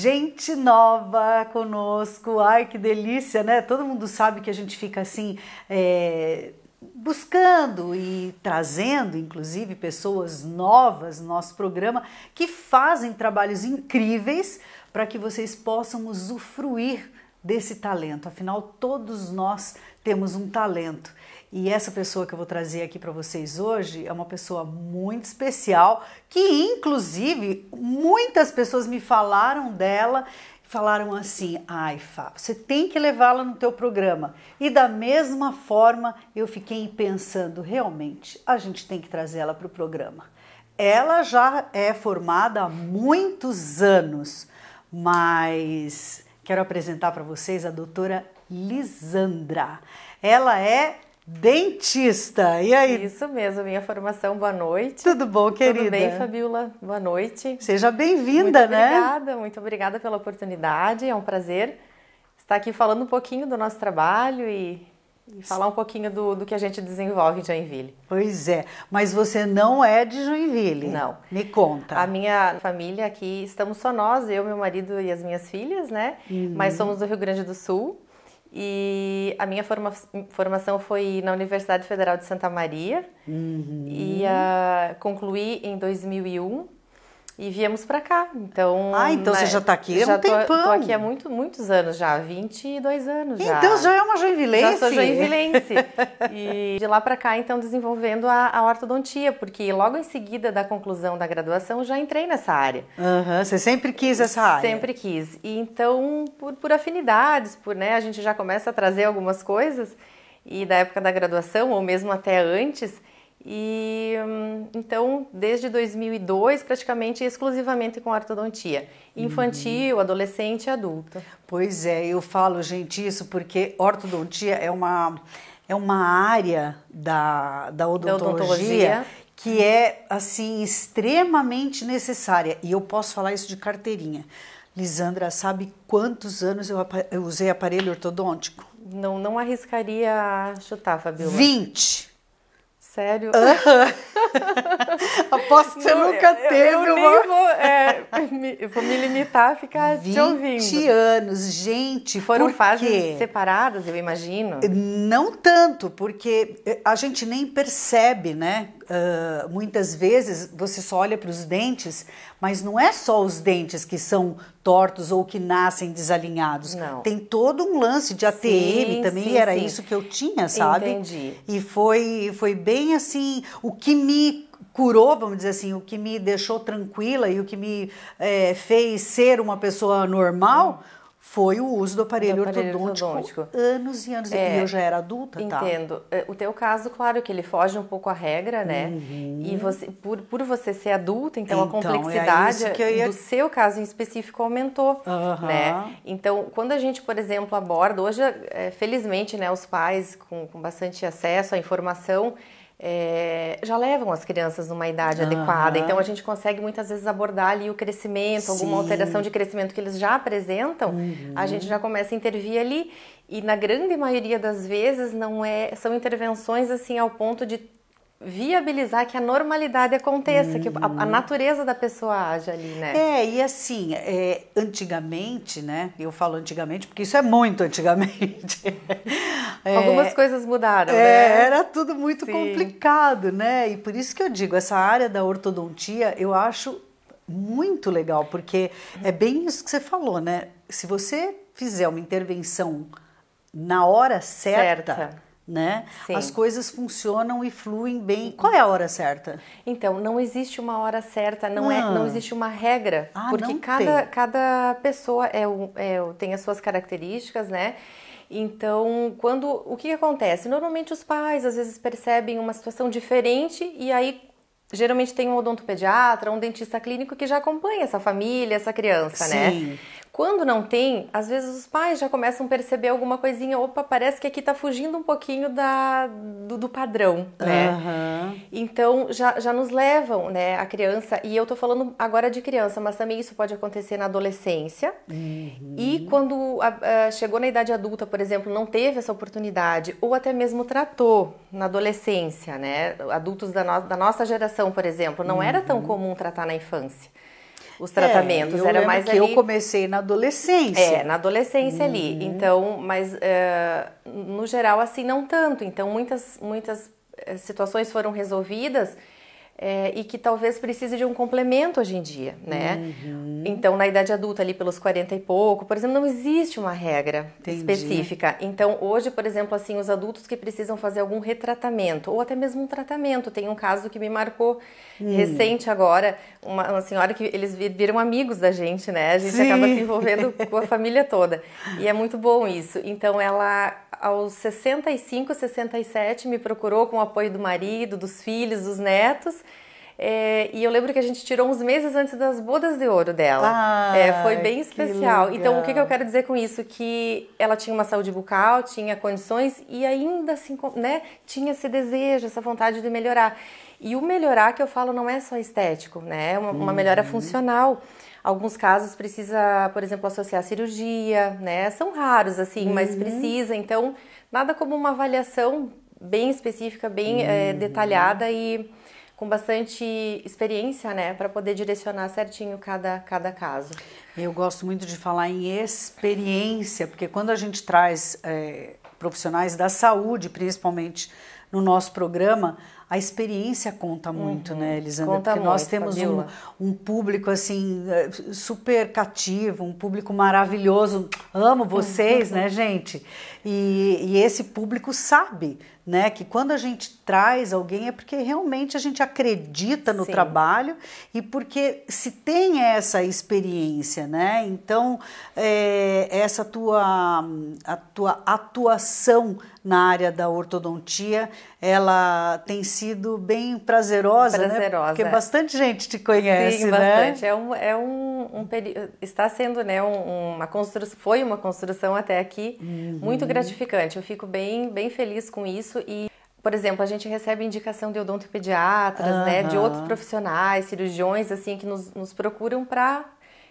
gente nova conosco. Ai, que delícia, né? Todo mundo sabe que a gente fica assim. É, buscando e trazendo, inclusive, pessoas novas no nosso programa que fazem trabalhos incríveis para que vocês possam usufruir desse talento. Afinal, todos nós temos um talento e essa pessoa que eu vou trazer aqui para vocês hoje é uma pessoa muito especial, que inclusive muitas pessoas me falaram dela falaram assim: "Ai, Fá, você tem que levá-la no teu programa". E da mesma forma, eu fiquei pensando, realmente, a gente tem que trazer ela para o programa. Ela já é formada há muitos anos, mas quero apresentar para vocês a doutora Lisandra. Ela é dentista. E aí? Isso mesmo, minha formação. Boa noite. Tudo bom, querida? Tudo bem, Fabiola? Boa noite. Seja bem-vinda, né? Obrigada, muito obrigada pela oportunidade. É um prazer estar aqui falando um pouquinho do nosso trabalho e falar um pouquinho do, do que a gente desenvolve em Joinville. Pois é, mas você não é de Joinville. Não. Me conta. A minha família aqui, estamos só nós, eu, meu marido e as minhas filhas, né? Uhum. Mas somos do Rio Grande do Sul. E a minha forma, formação foi na Universidade Federal de Santa Maria uhum. e uh, concluí em 2001 e viemos para cá. Então, ah, então né, você já está aqui já um tô, Tô aqui há muito, muitos anos já, 22 anos já. Então já é uma joinvilense. Já sou joinvilense. e de lá para cá, então, desenvolvendo a, a, ortodontia, porque logo em seguida da conclusão da graduação, já entrei nessa área. Uhum, você sempre quis essa área? Sempre quis. E então, por, por afinidades, por, né, a gente já começa a trazer algumas coisas, e da época da graduação, ou mesmo até antes, e hum, então, desde 2002, praticamente exclusivamente com ortodontia, uhum. infantil, uhum. adolescente e adulto. Pois é, eu falo, gente, isso porque ortodontia é uma é uma área da, da odontologia, da odontologia que é assim extremamente necessária e eu posso falar isso de carteirinha. Lisandra, sabe quantos anos eu, eu usei aparelho ortodôntico? Não, não arriscaria chutar, Fabiola. 20. Sério? Uhum. Aposto que você não, nunca eu, teve eu, eu uma. Vou, é, me, vou me limitar a ficar te ouvindo. 20 anos, gente. Foram fases quê? separadas, eu imagino. Não tanto, porque a gente nem percebe, né? uh, muitas vezes você só olha para os dentes, mas não é só os dentes que são tortos ou que nascem desalinhados. Não. Tem todo um lance de ATM sim, também, sim, era sim. isso que eu tinha, sabe? Entendi. E foi, foi bem assim, o que me curou, vamos dizer assim, o que me deixou tranquila e o que me é, fez ser uma pessoa normal. Hum foi o uso do aparelho, do aparelho ortodôntico, ortodôntico, anos e anos. É, e eu já era adulta, entendo. tá? Entendo. É, o teu caso, claro, que ele foge um pouco à regra, né? Uhum. E você, por, por você ser adulta, então, então a é complexidade é ia... do seu caso em específico aumentou, uhum. né? Então, quando a gente, por exemplo, aborda, hoje, é, felizmente, né, os pais com, com bastante acesso à informação, é, já levam as crianças numa idade uhum. adequada. Então a gente consegue muitas vezes abordar ali o crescimento, Sim. alguma alteração de crescimento que eles já apresentam, uhum. a gente já começa a intervir ali. E na grande maioria das vezes não é, são intervenções assim ao ponto de viabilizar que a normalidade aconteça, que a, a, natureza da pessoa haja ali, né? É, e assim, é, antigamente, né? Eu falo antigamente porque isso é muito antigamente. É, Algumas coisas mudaram, é, né? Era tudo muito Sim. complicado, né? E por isso que eu digo, essa área da ortodontia, eu acho muito legal, porque é bem isso que você falou, né? Se você fizer uma intervenção na hora certa. certa né? Sim. As coisas funcionam e fluem bem. Qual é a hora certa? Então, não existe uma hora certa, não, não. é, ah. não existe uma regra, ah, porque cada, cada pessoa é, é, tem as suas características, né? Então, quando o que acontece? Normalmente os pais às vezes percebem uma situação diferente e aí geralmente tem um odontopediatra, um dentista clínico que já acompanha essa família, essa criança, né? Sim. né? Quando não tem, às vezes os pais já começam a perceber alguma coisinha, opa, parece que aqui tá fugindo um pouquinho da, do, do padrão, né? Uhum. Então já, já nos levam, né, a criança, e eu tô falando agora de criança, mas também isso pode acontecer na adolescência. Uhum. E quando a, a, chegou na idade adulta, por exemplo, não teve essa oportunidade, ou até mesmo tratou na adolescência, né? Adultos da, no, da nossa geração, por exemplo, não uhum. era tão uhum. comum tratar na infância os é, tratamentos. É, Era mais que ali... eu comecei na adolescência. É, na adolescência uhum. ali. Então, mas eh, no geral assim não tanto. Então muitas muitas eh, situações foram resolvidas é, e que talvez precise de um complemento hoje em dia, né? Uhum. Então, na idade adulta, ali pelos 40 e pouco, por exemplo, não existe uma regra Entendi. específica. Então, hoje, por exemplo, assim, os adultos que precisam fazer algum retratamento, ou até mesmo um tratamento. Tem um caso que me marcou hum. recente agora, uma, uma, senhora que eles viram amigos da gente, né? A gente Sim. acaba se envolvendo com a família toda. E é muito bom isso. Então, ela aos 65, 67, me procurou com o apoio do marido, dos filhos, dos netos. É, e eu lembro que a gente tirou uns meses antes das bodas de ouro dela. Ah, é, foi bem especial. Então, o que, que, eu quero dizer com isso? Que ela tinha uma saúde bucal, tinha condições e ainda assim, né, tinha esse desejo, essa vontade de melhorar. E o melhorar que eu falo não é só estético, né? É uma, uma melhora uhum. funcional. Alguns casos precisa, por exemplo, associar cirurgia, né? São raros assim, uhum. mas precisa. Então, nada como uma avaliação bem específica, bem eh, uhum. é, detalhada e com bastante experiência, né, para poder direcionar certinho cada, cada caso. Eu gosto muito de falar em experiência, porque quando a gente traz é, profissionais da saúde, principalmente no nosso programa, a experiência conta muito, né, uhum. né, Elisandra? Conta Porque muito, nós temos um, um, público assim eh, super cativo, um público maravilhoso. Amo uhum. vocês, uhum. né, gente? E, e, esse público sabe, né, que quando a gente traz alguém é porque realmente a gente acredita no Sim. trabalho e porque se tem essa experiência, né? Então é, essa tua a tua atuação na área da ortodontia, ela tem sido bem prazerosa, né? prazerosa. né? Porque bastante gente te conhece, Sim, né? bastante. né? É um, é um, um peri... está sendo, né, um, uma construção, foi uma construção até aqui uhum. muito grande gratificante. Eu fico bem, bem feliz com isso e por exemplo, a gente recebe indicação de odontopediatras, uhum. né, de outros profissionais, cirurgiões, assim, que nos, nos procuram para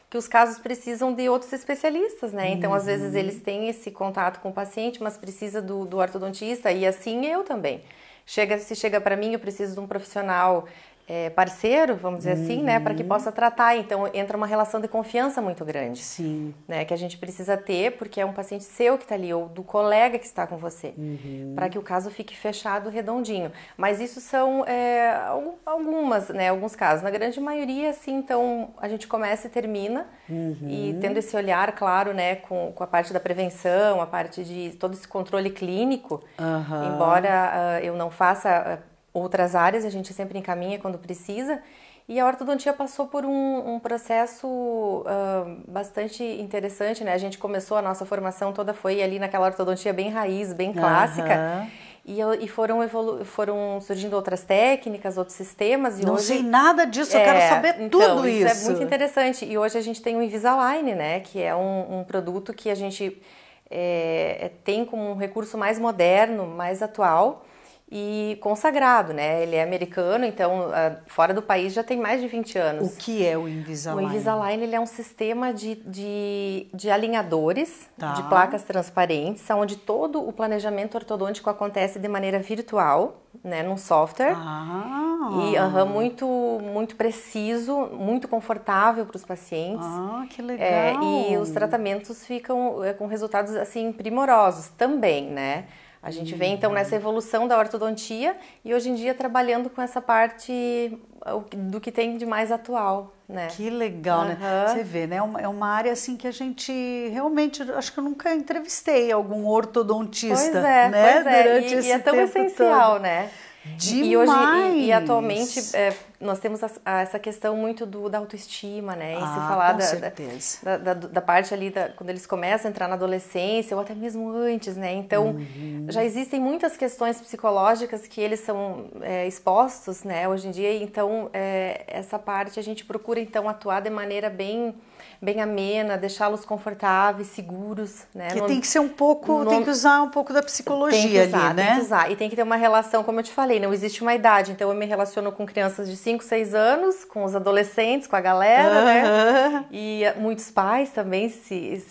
que os casos precisam de outros especialistas, né? Então, uhum. às vezes, uhum. eles têm esse contato com o paciente, mas precisa do, do ortodontista, e assim eu também. Chega, se chega para mim, eu preciso de um profissional é, parceiro, vamos dizer uhum. assim, né, para que uhum. possa tratar. Então entra uma relação de confiança muito grande, Sim. né, que a gente precisa ter porque é um paciente seu que está ali ou do colega que está com você, uhum. para que o caso fique fechado, redondinho. Mas isso são é, algumas, né, alguns casos. Na grande maioria, assim, então a gente começa e termina uhum. e tendo esse olhar, claro, né, com, com, a parte da prevenção, a parte de todo esse controle clínico. Embora uh, eu não faça uh, outras áreas, a gente sempre encaminha quando precisa. E a ortodontia passou por um, um processo uh, bastante interessante, né? A gente começou a nossa formação toda foi ali naquela ortodontia bem raiz, bem clássica. Uhum. E, e foram, evolu foram surgindo outras técnicas, outros sistemas. E Não hoje, sei nada disso, é, eu quero é, saber então, tudo isso. Isso é muito interessante. E hoje a gente tem o Invisalign, né? Que é um, um produto que a gente é, é tem como um recurso mais moderno, mais atual e consagrado, né? Ele é americano, então ah, fora do país já tem mais de 20 anos. O que é o Invisalign? O Invisalign ele é um sistema de, de, de alinhadores, tá. de placas transparentes, onde todo o planejamento ortodôntico acontece de maneira virtual, né? Num software. Ah. E muito, muito preciso, muito confortável para os pacientes. Ah, que é, legal! É, e os tratamentos ficam eh, com resultados, assim, primorosos também, né? A gente vem então uhum. nessa evolução da ortodontia e hoje em dia trabalhando com essa parte do que tem de mais atual, né? Que legal, uhum. né? Você vê, né? É, é uma área assim que a gente realmente, acho que eu nunca entrevistei algum ortodontista, pois é, né? Pois é. Durante e, esse e é tão essencial, todo. né? Demais. E hoje e, e atualmente é, nós temos a, a, essa questão muito do, da autoestima, né? E ah, se falar com da, certeza. Da, da, da, parte ali da, quando eles começam a entrar na adolescência ou até mesmo antes, né? Então uhum. já existem muitas questões psicológicas que eles são é, expostos, né? Hoje em dia, então é, essa parte a gente procura então atuar de maneira bem bem amena, deixá-los confortáveis, seguros, né? Que no, tem que ser um pouco, no, tem que usar um pouco da psicologia usar, ali, né? Tem que né? usar, e tem que ter uma relação, como eu te falei, não existe uma idade, então eu me relaciono com crianças de 5, 6 anos, com os adolescentes, com a galera, uh -huh. né? E eh, muitos pais também se,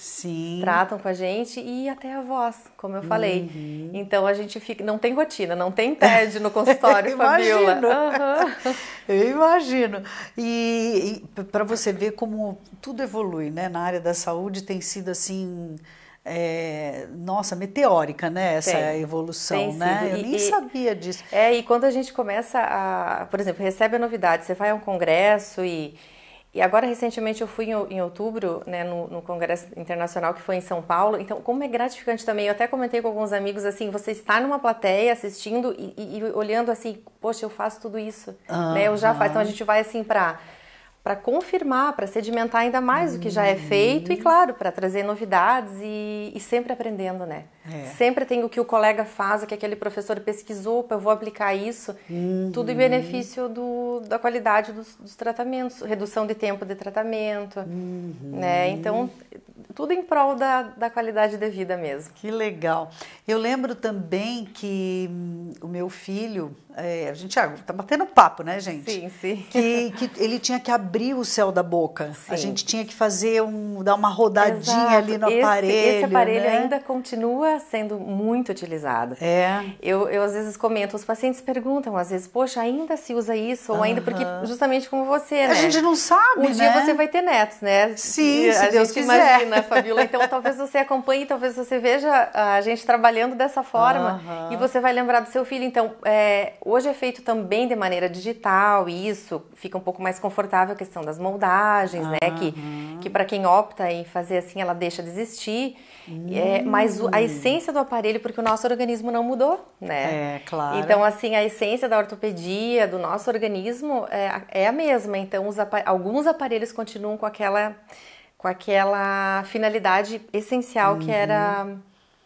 tratam com a gente e até avós, como eu falei. Uhum. Então a gente fica, não tem rotina, não tem TED no consultório, Fabiola. imagino Eu imagino. E, e para você ver como tudo evolui evolui, né? Na área da saúde tem sido assim. É, nossa, meteórica, né? Essa tem, evolução, tem né? Eu e, nem e, sabia disso. É, e quando a gente começa a, por exemplo, recebe a novidade, você vai a um congresso e, e agora recentemente eu fui em, outubro, né, no, no, congresso internacional que foi em São Paulo. Então, como é gratificante também, eu até comentei com alguns amigos assim, você está numa plateia assistindo e, e olhando assim, poxa, eu faço tudo isso, uhum. né? Eu já faço. Então a gente vai assim para para confirmar, para sedimentar ainda mais o que já é uhum. feito e, claro, para trazer novidades e, e, sempre aprendendo, né? É. Sempre tem o que o colega faz, o que aquele professor pesquisou, eu vou aplicar isso, uhum. tudo em benefício do, da qualidade dos, dos, tratamentos, redução de tempo de tratamento, uhum. né? Então, tudo em prol da, da qualidade de vida mesmo. Que legal. Eu lembro também que hum, o meu filho, é, a gente ah, tá batendo papo, né, gente? Sim, sim. Que, que ele tinha que abrir o céu da boca. Sim. A gente tinha que fazer um, dar uma rodadinha Exato. ali no esse, aparelho. Esse aparelho né? ainda continua sendo muito utilizado. É. Eu, eu às vezes comento, os pacientes perguntam, às vezes, poxa, ainda se usa isso? Ou uh -huh. ainda, porque justamente como você, né? A gente não sabe, um né? Um dia você vai ter netos, né? Sim, e se a Deus gente quiser. imagina Fabiola? Então talvez você acompanhe, talvez você veja a gente trabalhando dessa forma uhum. e você vai lembrar do seu filho. Então, é, hoje é feito também de maneira digital e isso fica um pouco mais confortável a questão das moldagens, uhum. né? Que, que para quem opta em fazer assim, ela deixa de existir. Uhum. É, mas a hum. essência do aparelho, porque o nosso organismo não mudou, né? É, claro. Então, assim, a essência da ortopedia, do nosso organismo é, é a mesma. Então, apa alguns aparelhos continuam com aquela com aquela finalidade essencial uhum. que era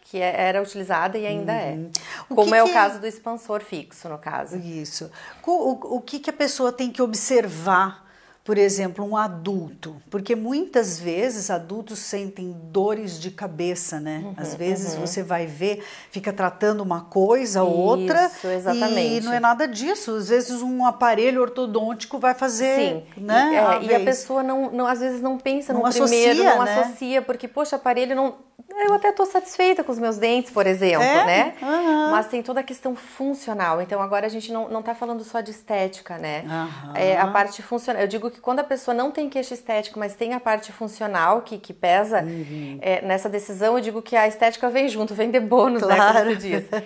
que é, era utilizada e ainda é. uhum. é. Como que é que... o é caso do expansor fixo, no caso. Isso. O, o, o que, que a pessoa tem que observar por exemplo, um adulto, porque muitas vezes adultos sentem dores de cabeça, né? Uhum, Às vezes uhum. você vai ver, fica tratando uma coisa ou outra Isso, exatamente. e não é nada disso. Às vezes um aparelho ortodôntico vai fazer, Sim. né? E, é, a, e a pessoa não, não, às vezes não pensa não no associa, primeiro, não né? associa, porque poxa, aparelho não eu até estou satisfeita com os meus dentes, por exemplo, é? né? Uhum. Mas tem toda a questão funcional. Então agora a gente não, está falando só de estética, né? Uhum. É, a parte funcional. Eu digo que quando a pessoa não tem queixo estético, mas tem a parte funcional que, que pesa uhum. é, nessa decisão, eu digo que a estética vem junto, vem de bônus, né? claro. né?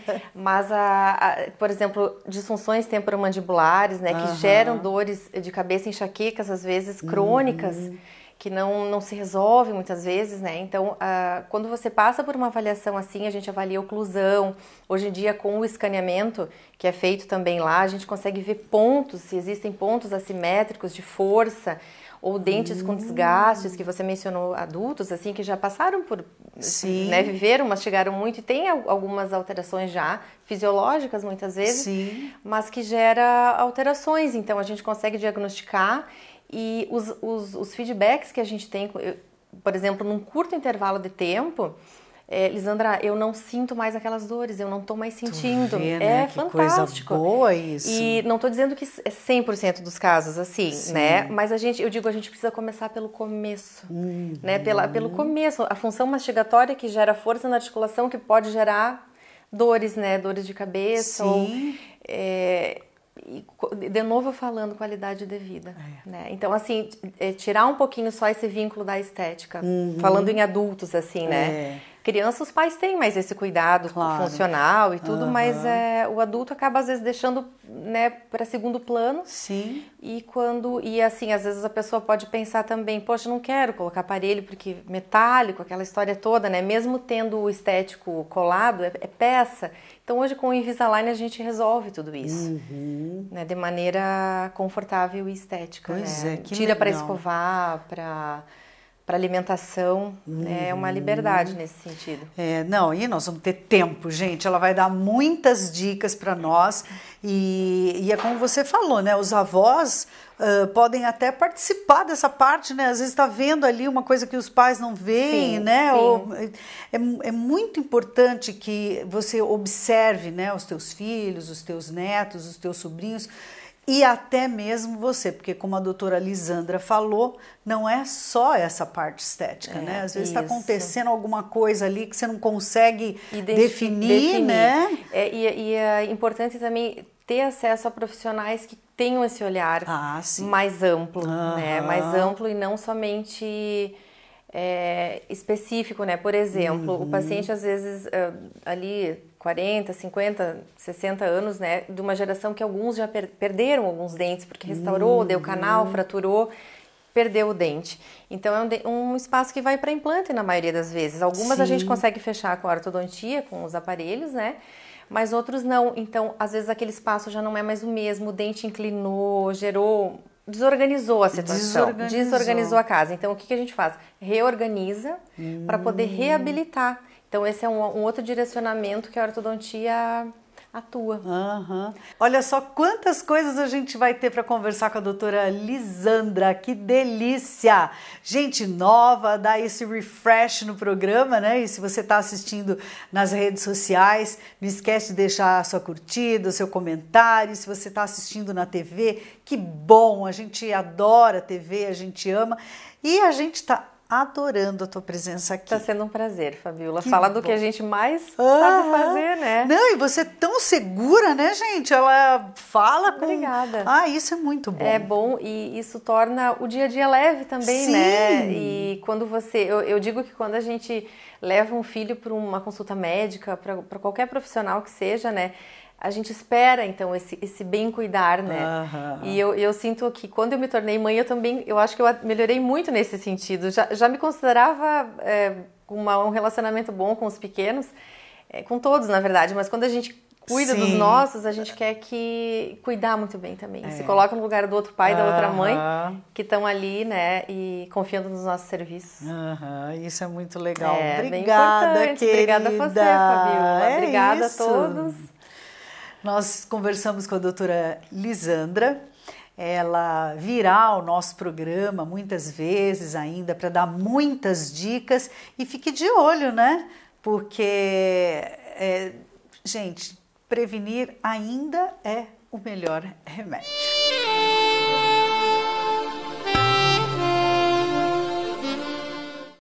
Claro. mas, a, a, por exemplo, disfunções temporomandibulares, né? Que geram dores de cabeça, enxaquecas, às vezes uhum. crônicas que não, não se resolve muitas vezes, né? Então, ah, quando você passa por uma avaliação assim, a gente avalia oclusão. Hoje em dia, com o escaneamento que é feito também lá, a gente consegue ver pontos, se existem pontos assimétricos de força ou dentes com desgastes que você mencionou adultos assim que já passaram por assim, Sim. né viveram mastigaram muito e tem algumas alterações já fisiológicas muitas vezes Sim. mas que gera alterações então a gente consegue diagnosticar e os, os, os feedbacks que a gente tem, eu, por exemplo, num curto intervalo de tempo, é, Lisandra, eu não sinto mais aquelas dores, eu não estou mais sentindo. Vê, é né? É que fantástico. Coisa boa isso. E não estou dizendo que é 100% dos casos assim, Sim. né? Mas a gente, eu digo, a gente precisa começar pelo começo, né? uhum. né? Pela, pelo começo, a função mastigatória que gera força na articulação que pode gerar dores, né? Dores de cabeça. Sim. Ou, é, de novo falando qualidade de vida, é. né? Então assim, é tirar um pouquinho só esse vínculo da estética, uhum. falando em adultos assim, né? É. Criança, os pais têm mais esse cuidado claro. funcional e tudo, uhum. mas é, o adulto acaba às vezes deixando né, para segundo plano. Sim. E quando. E assim, às vezes a pessoa pode pensar também, poxa, não quero colocar aparelho porque metálico, aquela história toda, né? Mesmo tendo o estético colado, é, é peça. Então hoje com o Invisalign a gente resolve tudo isso, uhum. né, de maneira confortável e estética. Pois né? é, que Tira para escovar, para para alimentação né, é uma uhum. liberdade nesse sentido. É, não, e nós vamos ter tempo, gente. Ela vai dar muitas dicas para nós e, e, é como você falou, né? Os avós uh, podem até participar dessa parte, né? Às vezes está vendo ali uma coisa que os pais não veem, sim, né? Sim. Ou, é, é, é muito importante que você observe, né? Os teus filhos, os teus netos, os teus sobrinhos e até mesmo você, porque como a doutora Lisandra falou, não é só essa parte estética, né? é, né? Às vezes está acontecendo alguma coisa ali que você não consegue definir, definir, né? É, e, e é importante também ter acesso a profissionais que tenham esse olhar ah, mais amplo, né? Mais amplo e não somente é, específico, né? Por exemplo, uhum. o paciente às vezes ah, ali 40, 50, 60 anos, né? De uma geração que alguns já per perderam alguns dentes porque restaurou, uhum. deu canal, uhum. fraturou perdeu o dente. Então é um, um espaço que vai para implante na maioria das vezes. Algumas Sim. a gente consegue fechar com a ortodontia, com os aparelhos, né? Mas outros não. Então, às vezes aquele espaço já não é mais o mesmo, o dente inclinou, gerou desorganizou a situação, desorganizou. desorganizou, a casa. Então, o que, que a gente faz? Reorganiza hum. para poder reabilitar. Então, esse é um, um outro direcionamento que a ortodontia atua. Uhum. Olha só quantas coisas a gente vai ter para conversar com a doutora Lisandra. Que delícia! Gente nova, dá esse refresh no programa, né? E se você está assistindo nas redes sociais, não esquece de deixar a sua curtida, o seu comentário. Se você está assistindo na TV, que bom! A gente adora TV, a gente ama. E a gente está adorando a tua presença aqui. Está sendo um prazer, Fabiola. Que Fala do que a gente mais ah, sabe fazer, né? Não, e você é tão segura, né, gente? Ela fala com. Obrigada. Ah, isso é muito bom. É bom e isso torna o dia a dia leve também, né? Sim. né? E quando você. Eu, eu digo que quando a gente leva um filho para uma consulta médica, para qualquer profissional que seja, né? a gente espera então esse, esse bem cuidar, né? Uhum. E eu, eu sinto que quando eu me tornei mãe, eu também, eu acho que eu melhorei muito nesse sentido. Já, já me considerava é, uma, um relacionamento bom com os pequenos, é, com todos na verdade, mas quando a gente cuida Sim. dos nossos, a gente quer que cuidar muito bem também. É. Se coloca no lugar do outro pai da outra mãe que estão ali, né, e confiando nos nossos serviços. Uhum. Isso é muito legal. É, obrigada, querida. Obrigada a você, Fabiola. É obrigada isso. a todos. Nós conversamos com a doutora Lisandra, ela virá ao nosso programa muitas vezes ainda para dar muitas dicas e fique de olho, né? Porque, é, gente, prevenir ainda é o melhor remédio.